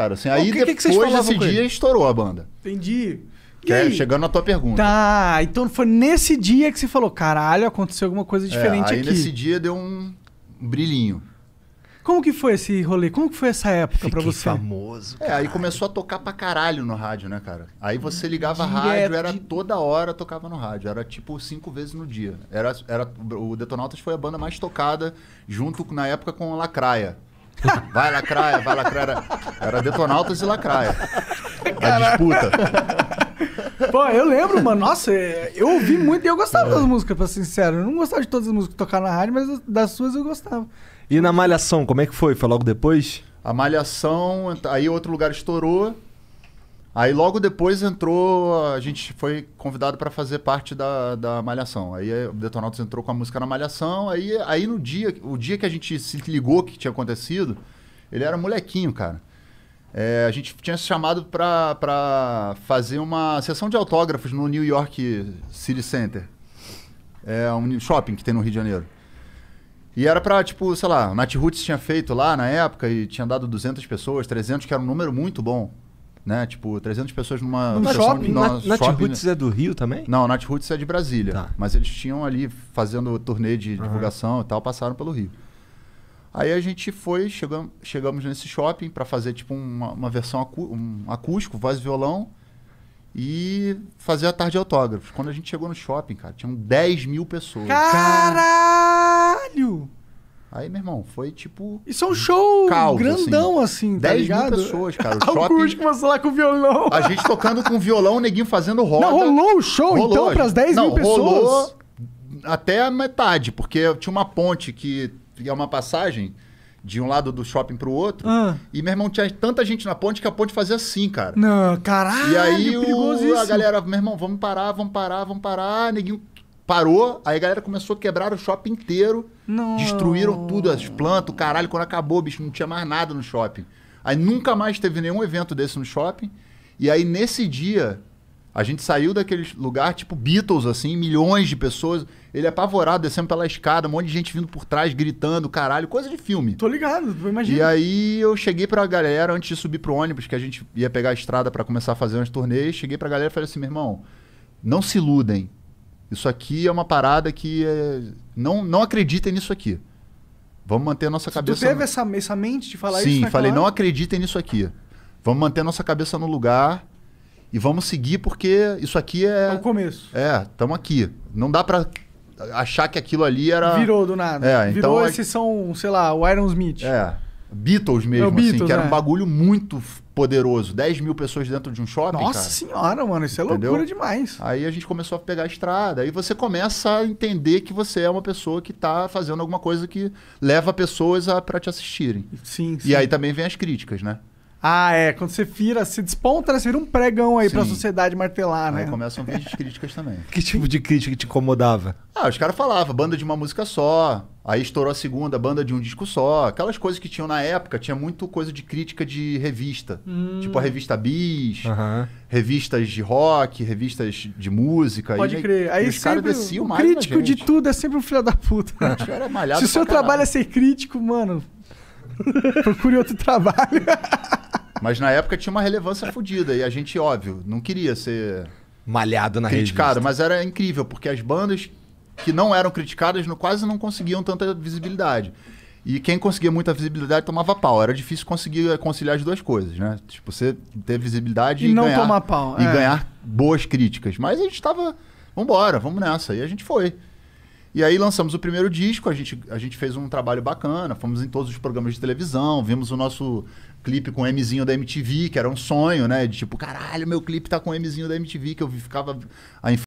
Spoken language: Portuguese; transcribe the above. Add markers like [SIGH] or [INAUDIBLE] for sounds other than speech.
cara. Assim, aí que, depois que desse dia estourou a banda. Entendi. Que é, chegando na tua pergunta. Tá, então foi nesse dia que você falou, caralho, aconteceu alguma coisa é, diferente é, aí aqui. nesse dia deu um brilhinho. Como que foi esse rolê? Como que foi essa época para você? famoso. É, caralho. aí começou a tocar pra caralho no rádio, né, cara? Aí você ligava rádio, era toda hora tocava no rádio. Era tipo cinco vezes no dia. Era, era, o Detonautas foi a banda mais tocada, junto na época com a Lacraia. Vai, Lacraia, vai, Lacraia. Era, era Detonautas e Lacraia. A disputa. [LAUGHS] Pô, eu lembro, mano. Nossa, eu ouvi muito e eu gostava é. das músicas, pra ser sincero. Eu não gostava de todas as músicas que tocavam na rádio, mas das suas eu gostava. E na Malhação, como é que foi? Foi logo depois? A Malhação, aí outro lugar estourou. Aí logo depois entrou, a gente foi convidado para fazer parte da, da Malhação. Aí eh, o Detonautas entrou com a música na Malhação. Aí, aí no dia, o dia que a gente se ligou que tinha acontecido, ele era molequinho, cara. É, a gente tinha se chamado para fazer uma sessão de autógrafos no New York City Center. É um shopping que tem no Rio de Janeiro. E era pra, tipo, sei lá, o Nat Roots tinha feito lá na época e tinha dado 200 pessoas, 300, que era um número muito bom né? Tipo, 300 pessoas numa... No shopping? Numa, Nat, shopping. Nath é do Rio também? Não, Nath Roots é de Brasília. Tá. Mas eles tinham ali, fazendo turnê de uhum. divulgação e tal, passaram pelo Rio. Aí a gente foi, chegamos, chegamos nesse shopping para fazer tipo uma, uma versão acú, um acústico, voz e violão e fazer a tarde de autógrafos. Quando a gente chegou no shopping, cara, tinham 10 mil pessoas. Caralho! Aí, meu irmão, foi tipo. Isso é um show caos, assim. grandão, assim, assim 10 tá 10 mil pessoas, cara. [LAUGHS] O tá shopping... começou lá com violão. A gente tocando com violão, o neguinho fazendo roda. Não, rolou o show, rolou, então, pras 10 não, mil pessoas. Rolou até a metade, porque tinha uma ponte que é uma passagem de um lado do shopping pro outro. Ah. E meu irmão tinha tanta gente na ponte que a ponte fazia assim, cara. Não, caralho. E aí o, a galera, meu irmão, vamos parar, vamos parar, vamos parar. Neguinho parou, aí a galera começou a quebrar o shopping inteiro. Não. Destruíram tudo, as plantas, o caralho. Quando acabou, bicho, não tinha mais nada no shopping. Aí nunca mais teve nenhum evento desse no shopping. E aí nesse dia, a gente saiu daquele lugar, tipo Beatles, assim, milhões de pessoas. Ele é apavorado, descendo pela escada, um monte de gente vindo por trás, gritando, caralho, coisa de filme. Tô ligado, imagina. E aí eu cheguei pra galera, antes de subir pro ônibus, que a gente ia pegar a estrada para começar a fazer uns turnês cheguei pra galera e falei assim, meu irmão, não se iludem. Isso aqui é uma parada que é... não, não acreditem nisso aqui. Vamos manter a nossa Se cabeça. você teve no... essa, essa mente de falar Sim, isso? Sim, né, falei, claro? não acreditem nisso aqui. Vamos manter a nossa cabeça no lugar e vamos seguir porque isso aqui é. É o começo. É, estamos aqui. Não dá para achar que aquilo ali era. Virou do nada. É, Virou então, é esses são, sei lá, o Iron Smith. É. Beatles mesmo, é Beatles, assim, que era um é. bagulho muito poderoso. 10 mil pessoas dentro de um shopping. Nossa cara. senhora, mano, isso é Entendeu? loucura demais. Aí a gente começou a pegar a estrada. Aí você começa a entender que você é uma pessoa que tá fazendo alguma coisa que leva pessoas a, pra te assistirem. Sim, sim. E aí também vem as críticas, né? Ah, é. Quando você vira, se desponta, né? Você vira um pregão aí Sim. pra sociedade martelar, né? Aí começam vídeos [LAUGHS] as críticas também. Que tipo de crítica te incomodava? Ah, os caras falavam, banda de uma música só. Aí estourou a segunda, banda de um disco só. Aquelas coisas que tinham na época, tinha muito coisa de crítica de revista. Hum. Tipo a revista Bis, uhum. revistas de rock, revistas de música. Pode e, crer. Aí e os caras desciam mais. Crítico de tudo é sempre um filho da puta. malhado Se o seu trabalho é ser crítico, mano. [LAUGHS] Procure outro trabalho. [LAUGHS] Mas na época tinha uma relevância fodida e a gente, óbvio, não queria ser. Malhado na Criticado, revista. mas era incrível, porque as bandas que não eram criticadas no, quase não conseguiam tanta visibilidade. E quem conseguia muita visibilidade tomava pau. Era difícil conseguir conciliar as duas coisas, né? Tipo, você ter visibilidade e, e não ganhar, tomar pau. E é. ganhar boas críticas. Mas a gente estava. Vambora, vamos nessa. E a gente foi. E aí lançamos o primeiro disco, a gente, a gente fez um trabalho bacana, fomos em todos os programas de televisão, vimos o nosso clipe com o Mzinho da MTV, que era um sonho, né? De tipo, caralho, meu clipe tá com o Mzinho da MTV, que eu ficava. A